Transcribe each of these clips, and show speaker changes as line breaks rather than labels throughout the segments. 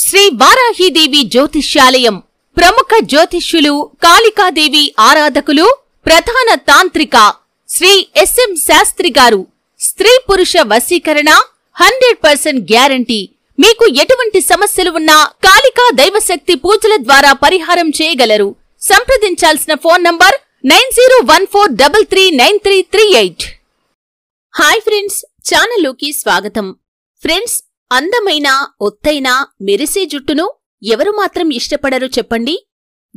శ్రీ వారాహిదేవి జ్యోతిష్యాలయం ప్రముఖ జ్యోతిష్యులు కాళికాదేవి ఆరాధకులు ప్రధాన తాంత్రిక శ్రీ ఎస్ఎం శాస్త్రి గారు స్త్రీ పురుష వశీకరణ హండ్రెడ్ పర్సెంట్ గ్యారంటీ మీకు ఎటువంటి సమస్యలు ఉన్నా కాళికా దైవశక్తి పూజల ద్వారా పరిహారం చేయగలరు సంప్రదించాల్సిన phone number nine zero one four double three nine three three eight hi friends ఛానల్లోకి స్వాగతం ఫ్రెండ్స్ అందమైన ఒత్తైన మెరిసే జుట్టును ఎవరు మాత్రం ఇష్టపడరు చెప్పండి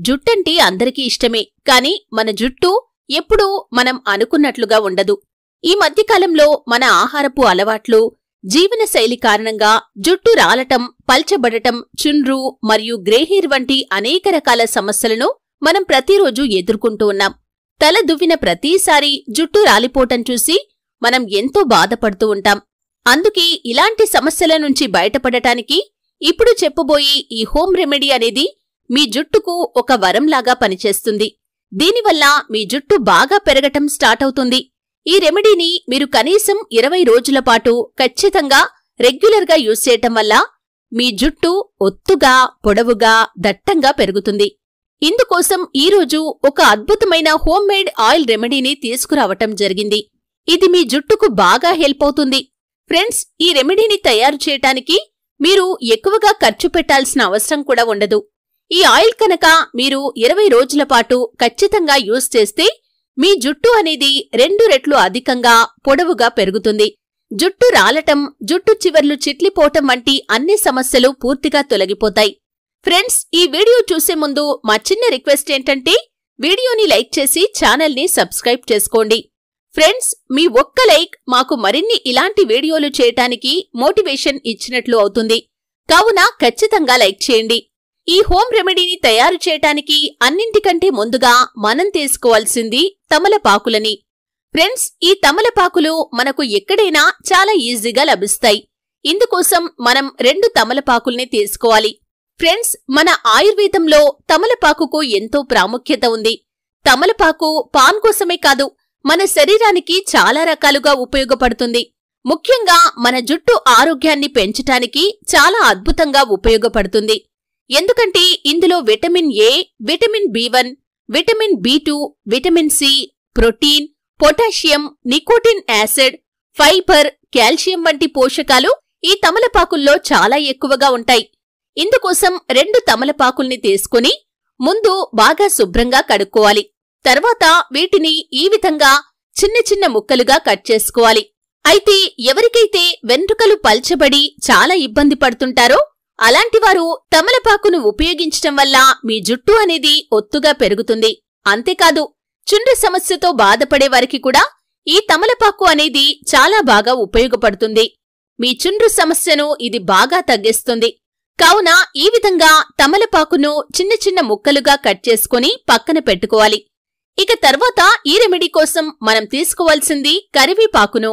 జుట్టంటే అందరికీ ఇష్టమే కాని మన జుట్టు ఎప్పుడూ మనం అనుకున్నట్లుగా ఉండదు ఈ మధ్యకాలంలో మన ఆహారపు అలవాట్లు జీవనశైలి కారణంగా జుట్టు రాలటం పల్చబడటం చుండ్రు మరియు గ్రేహీర్ వంటి అనేక రకాల సమస్యలను మనం ప్రతిరోజు ఎదుర్కొంటూ ఉన్నాం తల దువ్విన ప్రతీసారి జుట్టు రాలిపోవటం చూసి మనం ఎంతో బాధపడుతూ ఉంటాం అందుకే ఇలాంటి సమస్యల నుంచి బయటపడటానికి ఇప్పుడు చెప్పబోయే ఈ హోమ్ రెమెడీ అనేది మీ జుట్టుకు ఒక వరంలాగా పనిచేస్తుంది దీనివల్ల మీ జుట్టు బాగా పెరగటం స్టార్ట్ అవుతుంది ఈ రెమెడీని మీరు కనీసం ఇరవై రోజుల పాటు ఖచ్చితంగా రెగ్యులర్గా యూజ్ చేయటం వల్ల మీ జుట్టు ఒత్తుగా పొడవుగా దట్టంగా పెరుగుతుంది ఇందుకోసం ఈరోజు ఒక అద్భుతమైన హోమ్మేడ్ ఆయిల్ రెమెడీని తీసుకురావటం జరిగింది ఇది మీ జుట్టుకు బాగా హెల్ప్ అవుతుంది ఫ్రెండ్స్ ఈ రెమెడీని తయారు చేయటానికి మీరు ఎక్కువగా ఖర్చు పెట్టాల్సిన అవసరం కూడా ఉండదు ఈ ఆయిల్ కనుక మీరు ఇరవై రోజుల పాటు ఖచ్చితంగా యూజ్ చేస్తే మీ జుట్టు అనేది రెండు రెట్లు అధికంగా పొడవుగా పెరుగుతుంది జుట్టు రాలటం జుట్టు చివర్లు చిట్లిపోవటం వంటి అన్ని సమస్యలు పూర్తిగా తొలగిపోతాయి ఫ్రెండ్స్ ఈ వీడియో చూసే ముందు మా చిన్న రిక్వెస్ట్ ఏంటంటే వీడియోని లైక్ చేసి ఛానల్ని సబ్స్క్రైబ్ చేసుకోండి ఫ్రెండ్స్ మీ ఒక్క లైక్ మాకు మరిన్ని ఇలాంటి వీడియోలు చేయటానికి మోటివేషన్ ఇచ్చినట్లు అవుతుంది కావున ఖచ్చితంగా లైక్ చేయండి ఈ హోమ్ రెమెడీని తయారు చేయటానికి అన్నింటికంటే ముందుగా మనం తీసుకోవాల్సింది తమలపాకులని ఫ్రెండ్స్ ఈ తమలపాకులు మనకు ఎక్కడైనా చాలా ఈజీగా లభిస్తాయి ఇందుకోసం మనం రెండు తమలపాకుల్ని తీసుకోవాలి ఫ్రెండ్స్ మన ఆయుర్వేదంలో తమలపాకుకు ఎంతో ప్రాముఖ్యత ఉంది తమలపాకు పాన్ కోసమే కాదు మన శరీరానికి చాలా రకాలుగా ఉపయోగపడుతుంది ముఖ్యంగా మన జుట్టు ఆరోగ్యాన్ని పెంచటానికి చాలా అద్భుతంగా ఉపయోగపడుతుంది ఎందుకంటే ఇందులో vitamin A vitamin B one vitamin B two vitamin C protein potassium nicotine acid fibre calcium వంటి పోషకాలు ఈ తమలపాకుల్లో చాలా ఎక్కువగా ఉంటాయి ఇందుకోసం రెండు తమలపాకుల్ని తీసుకుని ముందు బాగా శుభ్రంగా కడుక్కోవాలి తర్వాత వీటిని ఈ విధంగా చిన్న చిన్న ముక్కలుగా కట్ చేసుకోవాలి అయితే ఎవరికైతే వెంట్రుకలు పల్చబడి చాలా ఇబ్బంది పడుతుంటారో అలాంటివారు తమలపాకును ఉపయోగించటం వల్ల మీ జుట్టు అనేది ఒత్తుగా పెరుగుతుంది అంతేకాదు చుండ్రు సమస్యతో బాధపడే వారికి కూడా ఈ తమలపాకు అనేది చాలా బాగా ఉపయోగపడుతుంది మీ చుండ్రు సమస్యను ఇది బాగా తగ్గిస్తుంది కావున ఈ విధంగా తమలపాకును చిన్న చిన్న ముక్కలుగా కట్ చేసుకుని పక్కన పెట్టుకోవాలి ఇక తర్వాత ఈ రెమెడీ కోసం మనం తీసుకోవాల్సింది కరివేపాకును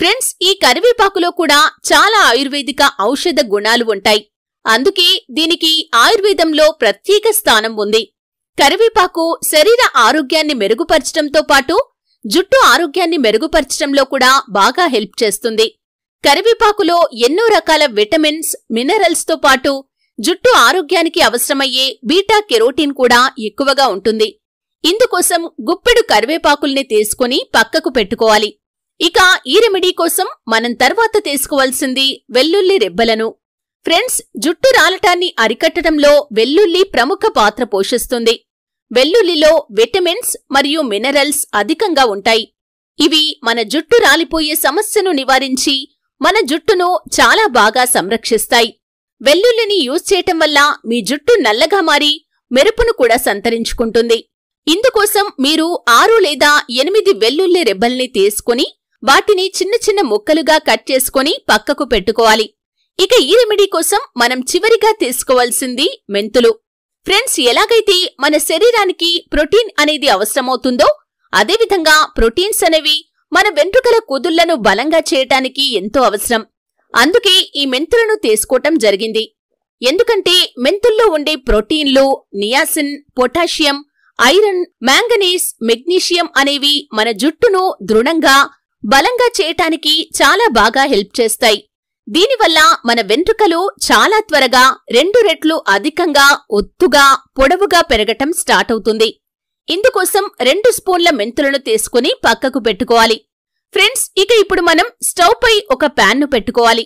ఫ్రెండ్స్ ఈ కరివేపాకులో కూడా చాలా ఆయుర్వేదిక ఔషధ గుణాలు ఉంటాయి అందుకే దీనికి ఆయుర్వేదంలో ప్రత్యేక స్థానం ఉంది కరివేపాకు శరీర ఆరోగ్యాన్ని మెరుగుపరచడంతో పాటు జుట్టు ఆరోగ్యాన్ని మెరుగుపరచడంలో కూడా బాగా హెల్ప్ చేస్తుంది కరివేపాకులో ఎన్నో రకాల విటమిన్స్ మినరల్స్తో పాటు జుట్టు ఆరోగ్యానికి అవసరమయ్యే బీటా కెరోటిన్ కూడా ఎక్కువగా ఉంటుంది ఇందుకోసం గుప్పెడు కరివేపాకుల్ని తీసుకుని పక్కకు పెట్టుకోవాలి ఇక ఈ రెమెడీ కోసం మనం తర్వాత తీసుకోవాల్సింది వెల్లుల్లి రెబ్బలను ఫ్రెండ్స్ జుట్టు రాలటాన్ని అరికట్టడంలో వెల్లుల్లి ప్రముఖ పాత్ర పోషిస్తుంది వెల్లుల్లిలో విటమిన్స్ మరియు మినరల్స్ అధికంగా ఉంటాయి ఇవి మన జుట్టు రాలిపోయే సమస్యను నివారించి మన జుట్టును చాలా బాగా సంరక్షిస్తాయి వెల్లుల్లిని యూజ్ చేయటం వల్ల మీ జుట్టు నల్లగా మారి మెరుపును కూడా సంతరించుకుంటుంది ఇందుకోసం మీరు ఆరు లేదా ఎనిమిది వెల్లుల్లి రెబ్బల్ని తీసుకుని వాటిని చిన్న చిన్న ముక్కలుగా కట్ చేసుకుని పక్కకు పెట్టుకోవాలి ఇక ఈ రెమెడీ కోసం మనం చివరిగా తీసుకోవాల్సింది మెంతులు ఫ్రెండ్స్ ఎలాగైతే మన శరీరానికి ప్రోటీన్ అనేది అవసరమవుతుందో అదేవిధంగా ప్రోటీన్స్ అనేవి మన వెంట్రుకల కుదుళ్లను బలంగా చేయటానికి ఎంతో అవసరం అందుకే ఈ మెంతులను తీసుకోవటం జరిగింది ఎందుకంటే మెంతుల్లో ఉండే ప్రోటీన్లు niacin potassium iron manganese magnesium అనేవి మన జుట్టును దృఢంగా బలంగా చేయటానికి చాలా బాగా హెల్ప్ చేస్తాయి దీనివల్ల మన వెంట్రుకలు చాలా త్వరగా రెండు రెట్లు అధికంగా ఒత్తుగా పొడవుగా పెరగటం స్టార్ట్ అవుతుంది ఇందుకోసం రెండు స్పూన్ల మెంతులను తీసుకుని పక్కకు పెట్టుకోవాలి ఫ్రెండ్స్ ఇక ఇప్పుడు మనం స్టవ్ పై ఒక ప్యాన్ను పెట్టుకోవాలి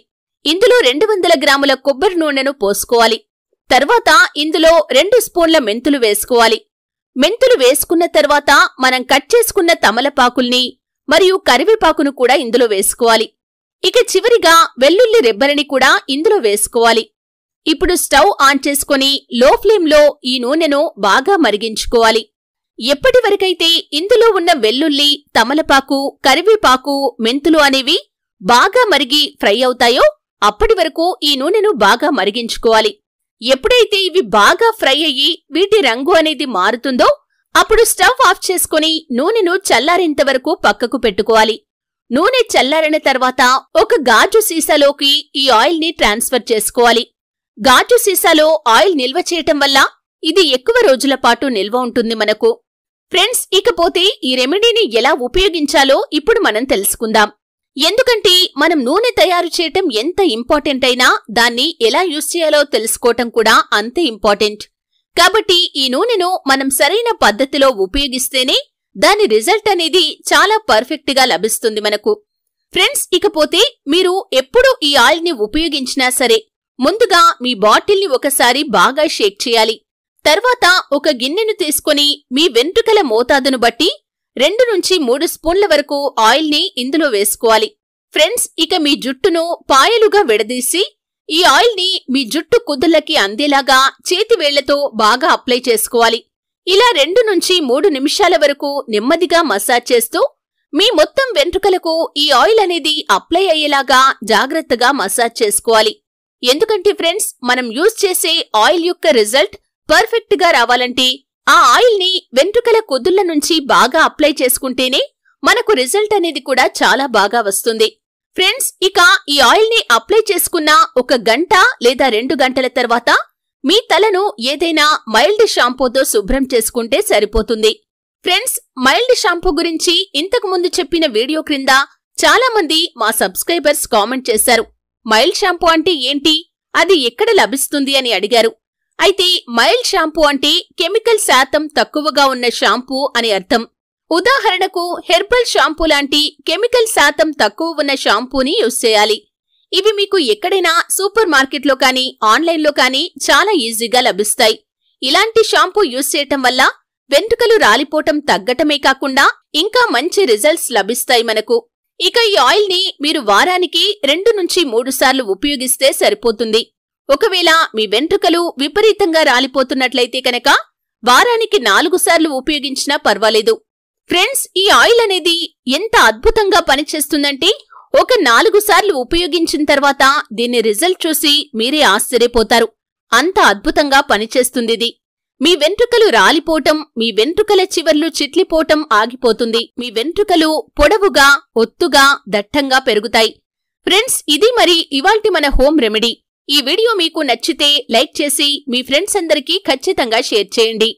ఇందులో రెండు వందల గ్రాముల కొబ్బరి నూనెను పోసుకోవాలి తర్వాత ఇందులో రెండు స్పూన్ల మెంతులు వేసుకోవాలి మెంతులు వేసుకున్న తర్వాత మనం కట్ చేసుకున్న తమలపాకుల్ని మరియు కరివేపాకును కూడా ఇందులో వేసుకోవాలి ఇక చివరిగా వెల్లుల్లి రెబ్బరిని కూడా ఇందులో వేసుకోవాలి ఇప్పుడు స్టవ్ ఆన్ చేసుకుని లో ఫ్లేమ్లో ఈ నూనెను బాగా మరిగించుకోవాలి ఎప్పటి వరకైతే ఇందులో ఉన్న వెల్లుల్లి తమలపాకు కరివేపాకు మెంతులు అనేవి బాగా మరిగి ఫ్రై అవుతాయో అప్పటి వరకు ఈ నూనెను బాగా మరిగించుకోవాలి ఎప్పుడైతే ఇవి బాగా ఫ్రై అయ్యి వీటి రంగు అనేది మారుతుందో అప్పుడు స్టవ్ ఆఫ్ చేసుకుని నూనెను చల్లారేంత వరకు పక్కకు పెట్టుకోవాలి నూనె చల్లారిన తర్వాత ఒక గాజు సీసాలోకి ఈ ఆయిల్ ని ట్రాన్స్ఫర్ చేసుకోవాలి గాజు సీసాలో ఆయిల్ నిల్వ చేయటం వల్ల ఇది ఎక్కువ రోజుల పాటు నిల్వ ఉంటుంది మనకు ఫ్రెండ్స్ ఇకపోతే ఈ రెమెడీని ఎలా ఉపయోగించాలో ఇప్పుడు మనం తెలుసుకుందాం ఎందుకంటే మనం నూనె తయారు చేయటం ఎంత ఇంపార్టెంట్ అయినా దాన్ని ఎలా యూస్ చేయాలో తెలుసుకోవటం కూడా అంతే ఇంపార్టెంట్ కాబట్టి ఈ నూనెను మనం సరైన పద్ధతిలో ఉపయోగిస్తేనే దాని రిజల్ట్ అనేది చాలా పర్ఫెక్ట్ గా లభిస్తుంది మనకు ఫ్రెండ్స్ ఇకపోతే మీరు ఎప్పుడు ఈ ఆయిల్ ని ఉపయోగించినా సరే ముందుగా మీ బాటిల్ని ఒకసారి బాగా షేక్ చేయాలి తర్వాత ఒక గిన్నెను తీసుకుని మీ వెంట్రుకల మోతాదును బట్టి రెండు నుంచి మూడు స్పూన్ల వరకు ఆయిల్ని ఇందులో వేసుకోవాలి ఫ్రెండ్స్ ఇక మీ జుట్టును పాయలుగా విడదీసి ఈ ఆయిల్ని మీ జుట్టు కుదుళ్ళకి అందేలాగా చేతివేళ్లతో బాగా అప్లై చేసుకోవాలి ఇలా రెండు నుంచి మూడు నిమిషాల వరకు నెమ్మదిగా మసాజ్ చేస్తూ మీ మొత్తం వెంట్రుకలకు ఈ ఆయిల్ అనేది అప్లై అయ్యేలాగా జాగ్రత్తగా మసాజ్ చేసుకోవాలి ఎందుకంటే ఫ్రెండ్స్ మనం యూజ్ చేసే ఆయిల్ యొక్క రిజల్ట్ పర్ఫెక్ట్గా రావాలంటే ఆ ఆయిల్ని వెంట్రుకల కుదుళ్ల నుంచి బాగా అప్లై చేసుకుంటేనే మనకు రిజల్ట్ అనేది కూడా చాలా బాగా వస్తుంది ఫ్రెండ్స్ ఇక ఈ ఆయిల్ని అప్లై చేసుకున్న ఒక గంట లేదా రెండు గంటల తర్వాత మీ తలను ఏదైనా మైల్డ్ షాంపూతో శుభ్రం చేసుకుంటే సరిపోతుంది ఫ్రెండ్స్ మైల్డ్ షాంపూ గురించి ఇంతకు ముందు చెప్పిన వీడియో క్రింద చాలా మంది మా సబ్స్క్రైబర్స్ కామెంట్ చేశారు మైల్డ్ షాంపూ అంటే ఏంటి అది ఎక్కడ లభిస్తుంది అని అడిగారు అయితే మైల్డ్ షాంపూ అంటే కెమికల్ శాతం తక్కువగా ఉన్న షాంపూ అని అర్థం ఉదాహరణకు హెర్బల్ షాంపూ లాంటి కెమికల్ శాతం తక్కువ ఉన్న షాంపూని యూజ్ చేయాలి ఇవి మీకు ఎక్కడైనా సూపర్ మార్కెట్లో కానీ ఆన్లైన్లో కానీ చాలా ఈజీగా లభిస్తాయి ఇలాంటి షాంపూ యూజ్ చేయటం వల్ల వెంట్రుకలు రాలిపోవటం తగ్గటమే కాకుండా ఇంకా మంచి రిజల్ట్స్ లభిస్తాయి మనకు ఇక ఈ ఆయిల్ ని మీరు వారానికి రెండు నుంచి మూడు సార్లు ఉపయోగిస్తే సరిపోతుంది ఒకవేళ మీ వెంట్రుకలు విపరీతంగా రాలిపోతున్నట్లయితే కనుక వారానికి నాలుగు సార్లు ఉపయోగించినా పర్వాలేదు ఫ్రెండ్స్ ఈ ఆయిల్ అనేది ఎంత అద్భుతంగా పనిచేస్తుందంటే ఒక నాలుగు సార్లు ఉపయోగించిన తర్వాత దీన్ని రిజల్ట్ చూసి మీరే ఆశ్చర్యపోతారు అంత అద్భుతంగా పనిచేస్తుందిది మీ వెంట్రుకలు రాలిపోవటం మీ వెంట్రుకల చివర్లు చిట్లిపోవటం ఆగిపోతుంది మీ వెంట్రుకలు పొడవుగా ఒత్తుగా దట్టంగా పెరుగుతాయి ఫ్రెండ్స్ ఇది మరి ఇవాల్టి మన హోం రెమెడీ ఈ వీడియో మీకు నచ్చితే లైక్ చేసి మీ ఫ్రెండ్స్ అందరికీ ఖచ్చితంగా షేర్ చేయండి